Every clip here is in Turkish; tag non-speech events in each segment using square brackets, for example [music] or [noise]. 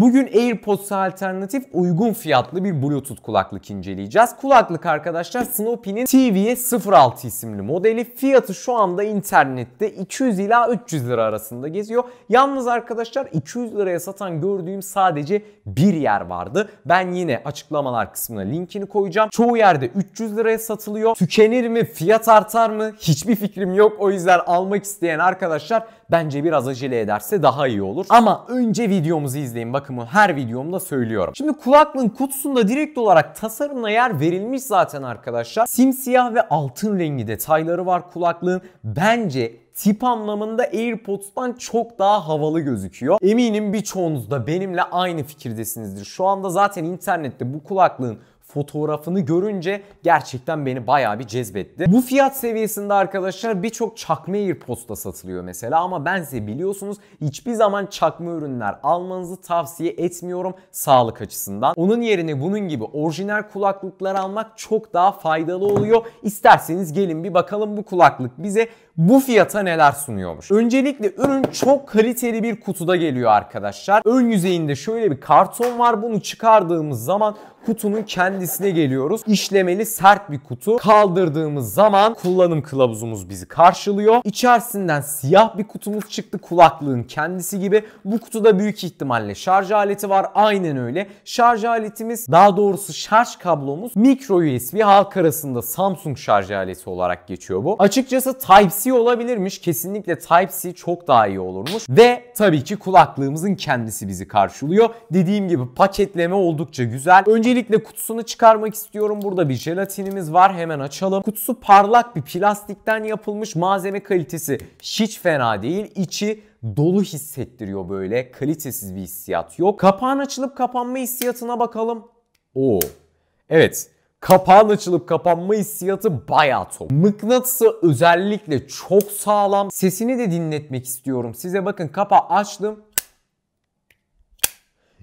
Bugün AirPods'a alternatif uygun fiyatlı bir Bluetooth kulaklık inceleyeceğiz. Kulaklık arkadaşlar Snoopy'nin TVE06 isimli modeli. Fiyatı şu anda internette 200 ila 300 lira arasında geziyor. Yalnız arkadaşlar 200 liraya satan gördüğüm sadece bir yer vardı. Ben yine açıklamalar kısmına linkini koyacağım. Çoğu yerde 300 liraya satılıyor. Tükenir mi? Fiyat artar mı? Hiçbir fikrim yok. O yüzden almak isteyen arkadaşlar bence biraz acele ederse daha iyi olur. Ama önce videomuzu izleyin. Bakın bunu her videomda söylüyorum. Şimdi kulaklığın kutusunda direkt olarak tasarımla yer verilmiş zaten arkadaşlar. Simsiyah ve altın rengi detayları var kulaklığın. Bence tip anlamında AirPods'tan çok daha havalı gözüküyor. Eminim birçoğunuz da benimle aynı fikirdesinizdir. Şu anda zaten internette bu kulaklığın fotoğrafını görünce gerçekten beni bayağı bir cezbetti. Bu fiyat seviyesinde arkadaşlar birçok çakma AirPods da satılıyor mesela ama ben size biliyorsunuz hiçbir zaman çakma ürünler almanızı tavsiye etmiyorum sağlık açısından. Onun yerine bunun gibi orijinal kulaklıklar almak çok daha faydalı oluyor. İsterseniz gelin bir bakalım bu kulaklık bize bu fiyata neler sunuyormuş? Öncelikle ürün çok kaliteli bir kutuda geliyor arkadaşlar. Ön yüzeyinde şöyle bir karton var. Bunu çıkardığımız zaman kutunun kendisine geliyoruz. İşlemeli sert bir kutu. Kaldırdığımız zaman kullanım kılavuzumuz bizi karşılıyor. İçerisinden siyah bir kutumuz çıktı kulaklığın kendisi gibi. Bu kutuda büyük ihtimalle şarj aleti var. Aynen öyle. Şarj aletimiz daha doğrusu şarj kablomuz micro USB halk arasında Samsung şarj aleti olarak geçiyor bu. Açıkçası Type-C type olabilirmiş. Kesinlikle Type-C çok daha iyi olurmuş. Ve tabii ki kulaklığımızın kendisi bizi karşılıyor. Dediğim gibi paketleme oldukça güzel. Öncelikle kutusunu çıkarmak istiyorum. Burada bir jelatinimiz var. Hemen açalım. Kutusu parlak bir plastikten yapılmış. Malzeme kalitesi hiç fena değil. İçi dolu hissettiriyor böyle. Kalitesiz bir hissiyat yok. Kapağın açılıp kapanma hissiyatına bakalım. Oo. Evet. Kapağın açılıp kapanma hissiyatı bayağı top. Mıknatısı özellikle çok sağlam. Sesini de dinletmek istiyorum. Size bakın kapağı açtım.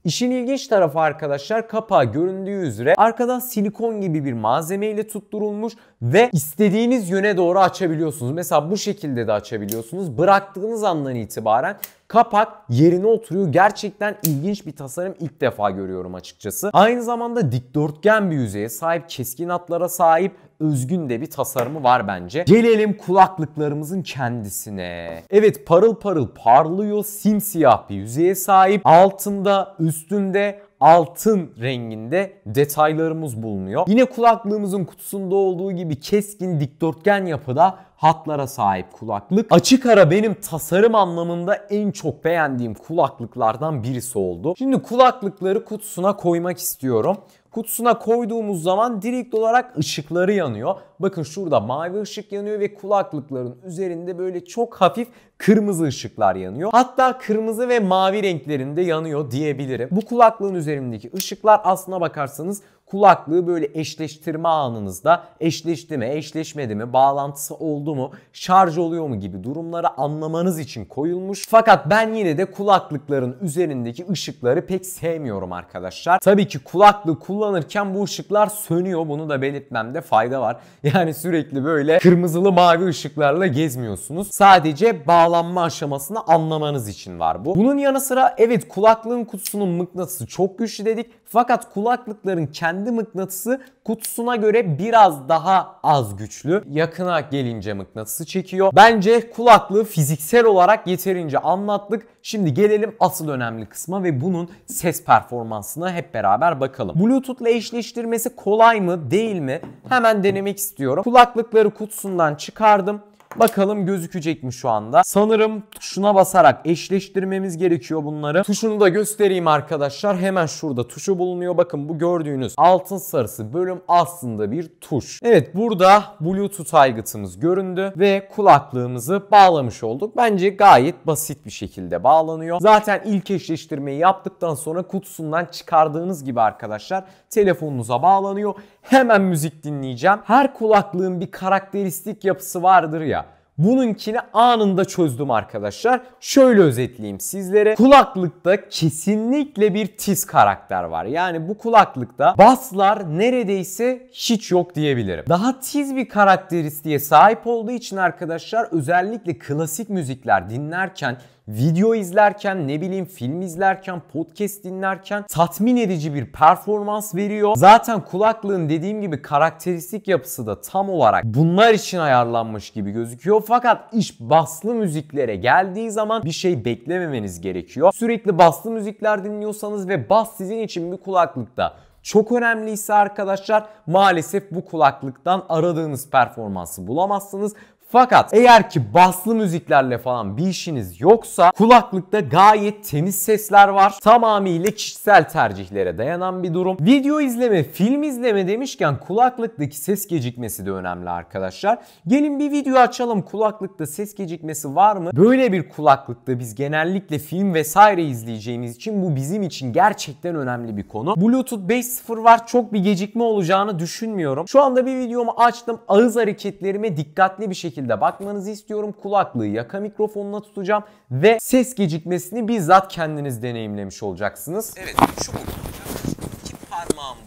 İşin ilginç tarafı arkadaşlar kapağı göründüğü üzere arkadan silikon gibi bir malzeme ile tutturulmuş ve istediğiniz yöne doğru açabiliyorsunuz. Mesela bu şekilde de açabiliyorsunuz. Bıraktığınız andan itibaren kapak yerine oturuyor. Gerçekten ilginç bir tasarım ilk defa görüyorum açıkçası. Aynı zamanda dikdörtgen bir yüzeye sahip, keskin hatlara sahip özgün de bir tasarımı var bence. Gelelim kulaklıklarımızın kendisine. Evet parıl parıl parlıyor simsiyah bir yüzeye sahip. Altında, üstünde altın renginde detaylarımız bulunuyor. Yine kulaklığımızın kutusunda olduğu gibi keskin dikdörtgen yapıda hatlara sahip kulaklık. Açık ara benim tasarım anlamında en çok beğendiğim kulaklıklardan birisi oldu. Şimdi kulaklıkları kutusuna koymak istiyorum. Kutusuna koyduğumuz zaman direkt olarak ışıkları yanıyor. Bakın şurada mavi ışık yanıyor ve kulaklıkların üzerinde böyle çok hafif kırmızı ışıklar yanıyor. Hatta kırmızı ve mavi renklerinde yanıyor diyebilirim. Bu kulaklığın üzerindeki ışıklar aslına bakarsanız kulaklığı böyle eşleştirme anınızda eşleşti mi, eşleşmedi mi, bağlantısı oldu mu, şarj oluyor mu gibi durumları anlamanız için koyulmuş. Fakat ben yine de kulaklıkların üzerindeki ışıkları pek sevmiyorum arkadaşlar. Tabii ki kulaklığı kullanırken bu ışıklar sönüyor. Bunu da belirtmemde fayda var. [laughs] Yani sürekli böyle kırmızılı mavi ışıklarla gezmiyorsunuz. Sadece bağlanma aşamasını anlamanız için var bu. Bunun yanı sıra evet kulaklığın kutusunun mıknatısı çok güçlü dedik. Fakat kulaklıkların kendi kendi mıknatısı kutusuna göre biraz daha az güçlü. Yakına gelince mıknatısı çekiyor. Bence kulaklığı fiziksel olarak yeterince anlattık. Şimdi gelelim asıl önemli kısma ve bunun ses performansına hep beraber bakalım. Bluetooth ile eşleştirmesi kolay mı değil mi? Hemen denemek istiyorum. Kulaklıkları kutusundan çıkardım. Bakalım gözükecek mi şu anda? Sanırım tuşuna basarak eşleştirmemiz gerekiyor bunları. Tuşunu da göstereyim arkadaşlar. Hemen şurada tuşu bulunuyor. Bakın bu gördüğünüz altın sarısı bölüm aslında bir tuş. Evet burada Bluetooth aygıtımız göründü ve kulaklığımızı bağlamış olduk. Bence gayet basit bir şekilde bağlanıyor. Zaten ilk eşleştirmeyi yaptıktan sonra kutusundan çıkardığınız gibi arkadaşlar telefonunuza bağlanıyor. Hemen müzik dinleyeceğim. Her kulaklığın bir karakteristik yapısı vardır ya. Bununkini anında çözdüm arkadaşlar. Şöyle özetleyeyim sizlere. Kulaklıkta kesinlikle bir tiz karakter var. Yani bu kulaklıkta baslar neredeyse hiç yok diyebilirim. Daha tiz bir karakteristiğe sahip olduğu için arkadaşlar özellikle klasik müzikler dinlerken video izlerken, ne bileyim film izlerken, podcast dinlerken tatmin edici bir performans veriyor. Zaten kulaklığın dediğim gibi karakteristik yapısı da tam olarak bunlar için ayarlanmış gibi gözüküyor. Fakat iş baslı müziklere geldiği zaman bir şey beklememeniz gerekiyor. Sürekli baslı müzikler dinliyorsanız ve bas sizin için bir kulaklıkta çok önemliyse arkadaşlar maalesef bu kulaklıktan aradığınız performansı bulamazsınız. Fakat eğer ki baslı müziklerle falan bir işiniz yoksa kulaklıkta gayet temiz sesler var. Tamamıyla kişisel tercihlere dayanan bir durum. Video izleme, film izleme demişken kulaklıktaki ses gecikmesi de önemli arkadaşlar. Gelin bir video açalım kulaklıkta ses gecikmesi var mı? Böyle bir kulaklıkta biz genellikle film vesaire izleyeceğimiz için bu bizim için gerçekten önemli bir konu. Bluetooth 5.0 var çok bir gecikme olacağını düşünmüyorum. Şu anda bir videomu açtım ağız hareketlerime dikkatli bir şekilde şekilde bakmanızı istiyorum. Kulaklığı yaka mikrofonuna tutacağım ve ses gecikmesini bizzat kendiniz deneyimlemiş olacaksınız. Evet şu bu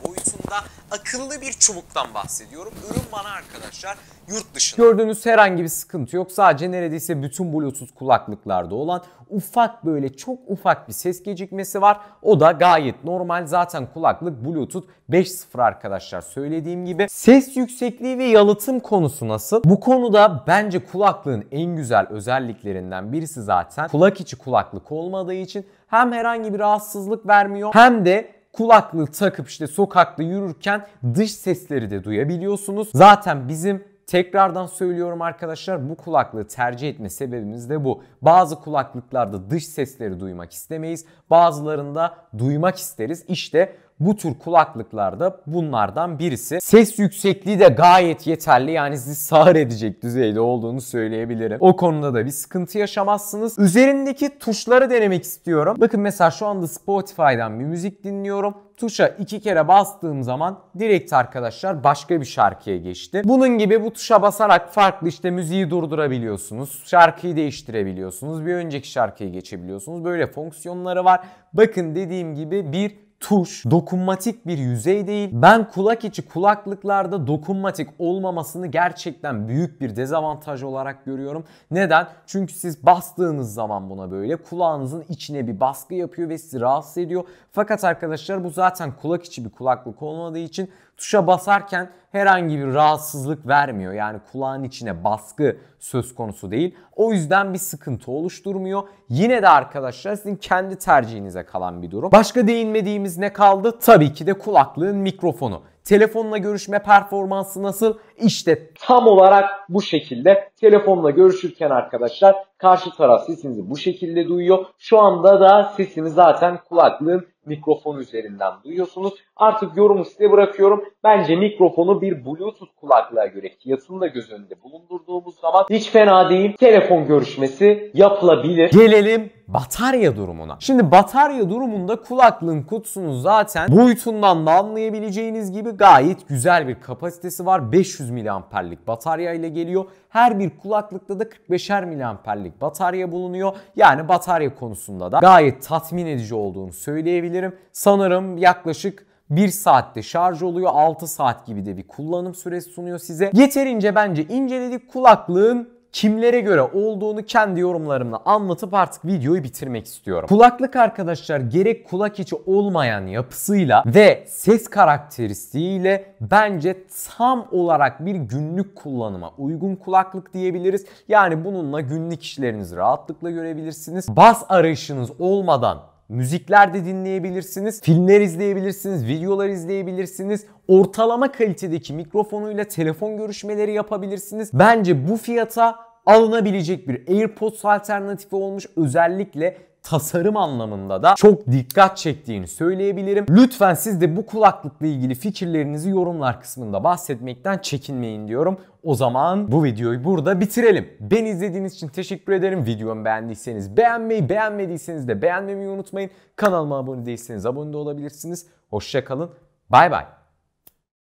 boyutunda akıllı bir çubuktan bahsediyorum. Ürün bana arkadaşlar yurt dışında. Gördüğünüz herhangi bir sıkıntı yok. Sadece neredeyse bütün bluetooth kulaklıklarda olan ufak böyle çok ufak bir ses gecikmesi var. O da gayet normal. Zaten kulaklık bluetooth 5.0 arkadaşlar söylediğim gibi. Ses yüksekliği ve yalıtım konusu nasıl? Bu konuda bence kulaklığın en güzel özelliklerinden birisi zaten kulak içi kulaklık olmadığı için hem herhangi bir rahatsızlık vermiyor hem de kulaklığı takıp işte sokakta yürürken dış sesleri de duyabiliyorsunuz. Zaten bizim Tekrardan söylüyorum arkadaşlar bu kulaklığı tercih etme sebebimiz de bu. Bazı kulaklıklarda dış sesleri duymak istemeyiz. Bazılarında duymak isteriz. İşte bu tür kulaklıklarda bunlardan birisi. Ses yüksekliği de gayet yeterli yani sizi sağır edecek düzeyde olduğunu söyleyebilirim. O konuda da bir sıkıntı yaşamazsınız. Üzerindeki tuşları denemek istiyorum. Bakın mesela şu anda Spotify'dan bir müzik dinliyorum tuşa iki kere bastığım zaman direkt arkadaşlar başka bir şarkıya geçti. Bunun gibi bu tuşa basarak farklı işte müziği durdurabiliyorsunuz, şarkıyı değiştirebiliyorsunuz, bir önceki şarkıya geçebiliyorsunuz. Böyle fonksiyonları var. Bakın dediğim gibi bir tuş, dokunmatik bir yüzey değil. Ben kulak içi kulaklıklarda dokunmatik olmamasını gerçekten büyük bir dezavantaj olarak görüyorum. Neden? Çünkü siz bastığınız zaman buna böyle kulağınızın içine bir baskı yapıyor ve sizi rahatsız ediyor. Fakat arkadaşlar bu zaten kulak içi bir kulaklık olmadığı için tuşa basarken herhangi bir rahatsızlık vermiyor. Yani kulağın içine baskı söz konusu değil. O yüzden bir sıkıntı oluşturmuyor. Yine de arkadaşlar sizin kendi tercihinize kalan bir durum. Başka değinmediğimiz elimiz ne kaldı? Tabii ki de kulaklığın mikrofonu. Telefonla görüşme performansı nasıl? İşte tam olarak bu şekilde telefonla görüşürken arkadaşlar karşı taraf sesinizi bu şekilde duyuyor. Şu anda da sesimi zaten kulaklığın mikrofon üzerinden duyuyorsunuz. Artık yorumu size bırakıyorum. Bence mikrofonu bir bluetooth kulaklığa göre fiyatını da göz önünde bulundurduğumuz zaman hiç fena değil. Telefon görüşmesi yapılabilir. Gelelim batarya durumuna. Şimdi batarya durumunda kulaklığın kutusunu zaten boyutundan da anlayabileceğiniz gibi gayet güzel bir kapasitesi var. 500 miliamperlik batarya ile geliyor. Her bir kulaklıkta da 45'er miliamperlik batarya bulunuyor. Yani batarya konusunda da gayet tatmin edici olduğunu söyleyebilirim. Sanırım yaklaşık 1 saatte şarj oluyor. 6 saat gibi de bir kullanım süresi sunuyor size. Yeterince bence inceledik. Kulaklığın kimlere göre olduğunu kendi yorumlarımla anlatıp artık videoyu bitirmek istiyorum. Kulaklık arkadaşlar gerek kulak içi olmayan yapısıyla ve ses karakteristiğiyle bence tam olarak bir günlük kullanıma uygun kulaklık diyebiliriz. Yani bununla günlük işlerinizi rahatlıkla görebilirsiniz. Bas arayışınız olmadan müzikler de dinleyebilirsiniz, filmler izleyebilirsiniz, videolar izleyebilirsiniz. Ortalama kalitedeki mikrofonuyla telefon görüşmeleri yapabilirsiniz. Bence bu fiyata alınabilecek bir AirPods alternatifi olmuş. Özellikle tasarım anlamında da çok dikkat çektiğini söyleyebilirim. Lütfen siz de bu kulaklıkla ilgili fikirlerinizi yorumlar kısmında bahsetmekten çekinmeyin diyorum. O zaman bu videoyu burada bitirelim. Ben izlediğiniz için teşekkür ederim. Videomu beğendiyseniz beğenmeyi, beğenmediyseniz de beğenmemeyi unutmayın. Kanalıma abone değilseniz abone de olabilirsiniz. Hoşçakalın. Bay bay.